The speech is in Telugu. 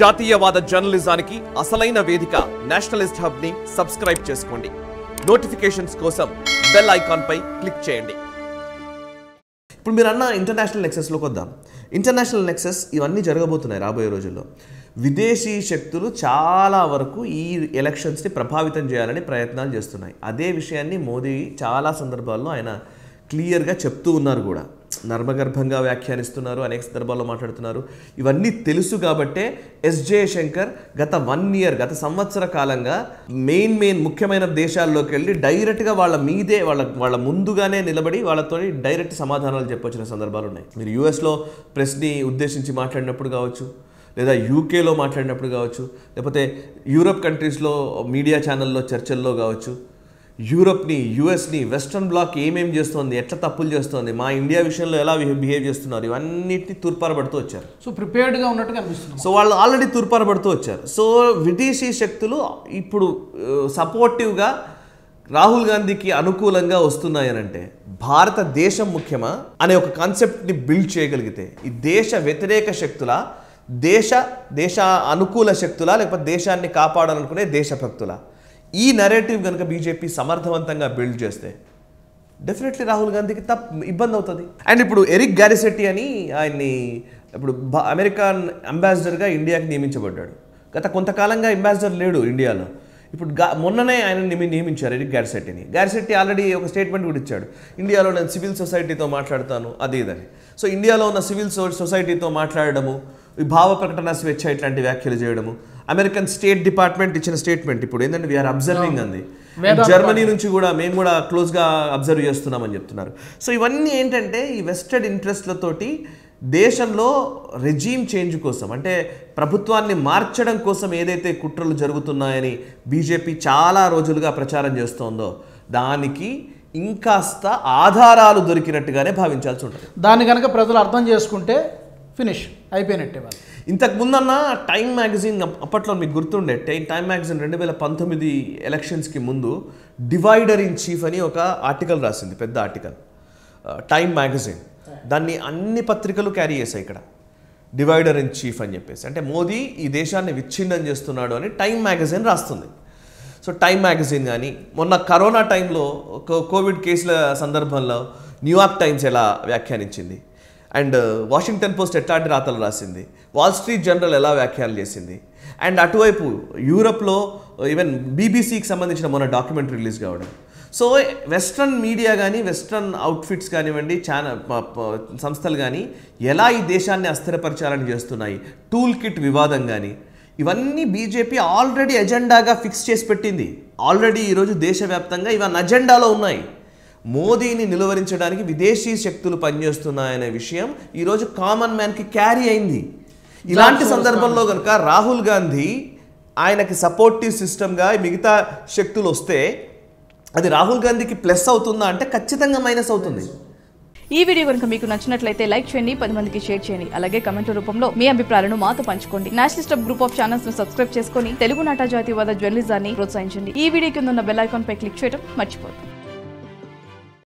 జాతీయవాద జర్నలిజానికి అసలైన వేదిక నేషనలిస్ట్ హబ్ ని సబ్స్క్రైబ్ చేసుకోండి నోటిఫికేషన్స్ కోసం బెల్ ఐకాన్ పై క్లిక్ చేయండి ఇప్పుడు మీరు అన్న ఇంటర్నేషనల్ లోకి వద్దాం ఇంటర్నేషనల్ నెక్సెస్ ఇవన్నీ జరగబోతున్నాయి రాబోయే రోజుల్లో విదేశీ శక్తులు చాలా వరకు ఈ ఎలక్షన్స్ని ప్రభావితం చేయాలని ప్రయత్నాలు చేస్తున్నాయి అదే విషయాన్ని మోదీ చాలా సందర్భాల్లో ఆయన క్లియర్గా చెప్తూ ఉన్నారు కూడా నర్మగర్భంగా వ్యాఖ్యానిస్తున్నారు అనేక సందర్భాల్లో మాట్లాడుతున్నారు ఇవన్నీ తెలుసు కాబట్టే ఎస్ జయశంకర్ గత వన్ ఇయర్ గత సంవత్సర కాలంగా మెయిన్ మెయిన్ ముఖ్యమైన దేశాల్లోకి వెళ్ళి డైరెక్ట్గా వాళ్ళ మీదే వాళ్ళ వాళ్ళ ముందుగానే నిలబడి వాళ్ళతో డైరెక్ట్ సమాధానాలు చెప్పొచ్చిన సందర్భాలు ఉన్నాయి మీరు యూఎస్లో ప్రెస్ని ఉద్దేశించి మాట్లాడినప్పుడు కావచ్చు లేదా యూకేలో మాట్లాడినప్పుడు కావచ్చు లేకపోతే యూరప్ కంట్రీస్లో మీడియా ఛానల్లో చర్చల్లో కావచ్చు యూరప్ని యుఎస్ని వెస్ట్రన్ బ్లాక్ ఏమేమి చేస్తోంది ఎట్లా తప్పులు చేస్తోంది మా ఇండియా విషయంలో ఎలా బిహేవ్ చేస్తున్నారు ఇవన్నిటిని తూర్పారబడుతూ వచ్చారు సో ప్రిపేర్డ్గా ఉన్నట్టుగా అనిపిస్తుంది సో వాళ్ళు ఆల్రెడీ తూర్పారబడుతూ వచ్చారు సో విదేశీ శక్తులు ఇప్పుడు సపోర్టివ్గా uh, రాహుల్ గాంధీకి అనుకూలంగా వస్తున్నాయనంటే భారతదేశం ముఖ్యమా అనే ఒక కాన్సెప్ట్ని బిల్డ్ చేయగలిగితే ఈ దేశ వ్యతిరేక శక్తుల దేశ దేశ అనుకూల శక్తుల లేకపోతే దేశాన్ని కాపాడాలనుకునే దేశభక్తుల ఈ నెరేటివ్ కనుక బీజేపీ సమర్థవంతంగా బిల్డ్ చేస్తే డెఫినెట్లీ రాహుల్ గాంధీకి తప్ప ఇబ్బంది అవుతుంది అండ్ ఇప్పుడు ఎరిక్ గ్యారిసెట్టి అని ఆయన్ని ఇప్పుడు అమెరికన్ అంబాసిడర్గా ఇండియాకి నియమించబడ్డాడు గత కొంతకాలంగా అంబాసిడర్ లేడు ఇండియాలో ఇప్పుడు గా మొన్ననే ఆయన నియమించారు ఎరిక్ గ్యారిసెట్టిని గ్యారిసెట్టి ఆల్రెడీ ఒక స్టేట్మెంట్ కూడా ఇచ్చాడు ఇండియాలో నేను సివిల్ సొసైటీతో మాట్లాడతాను అది ఇదని సో ఇండియాలో ఉన్న సివిల్ సొసైటీతో మాట్లాడడము భావ ప్రకటన స్వేచ్ఛ ఇట్లాంటి వ్యాఖ్యలు చేయడము అమెరికన్ స్టేట్ డిపార్ట్మెంట్ ఇచ్చిన స్టేట్మెంట్ ఇప్పుడు ఏంటంటే వీఆర్ అబ్జర్వింగ్ అంది జర్మనీ నుంచి కూడా మేము కూడా క్లోజ్గా అబ్జర్వ్ చేస్తున్నామని చెప్తున్నారు సో ఇవన్నీ ఏంటంటే ఈ వెస్టెడ్ ఇంట్రెస్ట్లతోటి దేశంలో రెజీమ్ చేంజ్ కోసం అంటే ప్రభుత్వాన్ని మార్చడం కోసం ఏదైతే కుట్రలు జరుగుతున్నాయని బీజేపీ చాలా రోజులుగా ప్రచారం చేస్తోందో దానికి ఇంకాస్త ఆధారాలు దొరికినట్టుగానే భావించాల్సి ఉంటుంది దాన్ని కనుక ప్రజలు అర్థం చేసుకుంటే ఫినిష్ అయిపోయినట్టే వాళ్ళు ఇంతకు ముందన్న టైం మ్యాగజైన్ అప్పట్లో మీకు గుర్తుండే టైం మ్యాగజైన్ రెండు వేల పంతొమ్మిది ఎలక్షన్స్కి ముందు డివైడర్ ఇన్ చీఫ్ అని ఒక ఆర్టికల్ రాసింది పెద్ద ఆర్టికల్ టైం మ్యాగజైన్ దాన్ని అన్ని పత్రికలు క్యారీ చేశాయి ఇక్కడ డివైడర్ ఇన్ చీఫ్ అని చెప్పేసి అంటే మోదీ ఈ దేశాన్ని విచ్ఛిన్నం చేస్తున్నాడు అని టైం మ్యాగజైన్ రాస్తుంది సో టైం మ్యాగజైన్ కానీ మొన్న కరోనా టైంలో కోవిడ్ కేసుల సందర్భంలో న్యూయార్క్ టైమ్స్ ఎలా వ్యాఖ్యానించింది అండ్ వాషింగ్టన్ uh, పోస్ట్ ఎట్లాంటి రాతలు రాసింది వాల్ స్ట్రీట్ జనరల్ ఎలా వ్యాఖ్యలు చేసింది అండ్ అటువైపు యూరప్లో ఈవెన్ బీబీసీకి సంబంధించిన మొన్న డాక్యుమెంట్ రిలీజ్ కావడం సో వెస్ట్రన్ మీడియా కానీ వెస్ట్రన్ అవుట్ఫిట్స్ కానివ్వండి ఛానల్ సంస్థలు కానీ ఎలా ఈ దేశాన్ని అస్థిరపరచాలని చేస్తున్నాయి టూల్ కిట్ వివాదం కానీ ఇవన్నీ బీజేపీ ఆల్రెడీ ఎజెండాగా ఫిక్స్ చేసి పెట్టింది ఆల్రెడీ ఈరోజు దేశవ్యాప్తంగా ఇవన్నీ అజెండాలో ఉన్నాయి మోదీని నిలువరించడానికి విదేశీ శక్తులు పనిచేస్తున్నాయనే విషయం ఈరోజు కామన్ మ్యాన్కి క్యారీ అయింది ఇలాంటి సందర్భంలో కనుక రాహుల్ గాంధీ ఆయనకి సపోర్టివ్ సిస్టమ్గా మిగతా శక్తులు వస్తే అది రాహుల్ గాంధీకి ప్లస్ అవుతుందా అంటే ఖచ్చితంగా మైనస్ అవుతుంది ఈ వీడియో కనుక మీకు నచ్చినట్లయితే లైక్ చేయండి పది మందికి షేర్ చేయండి అలాగే కమెంట్ రూపంలో మీ అభిప్రాయాలను మాతో పంచుకోండి నేషనలిస్ట్ గ్రూప్ ఆఫ్ ఛానల్స్ ను సబ్స్క్రైబ్ చేసుకుని తెలుగు నాటా జాతీయవాద జర్నలిజాన్ని ప్రోత్సహించండి ఈ వీడియో కింద ఉన్న బెల్ ఐకాన్ పై క్లిక్ చేయడం మర్చిపోతుంది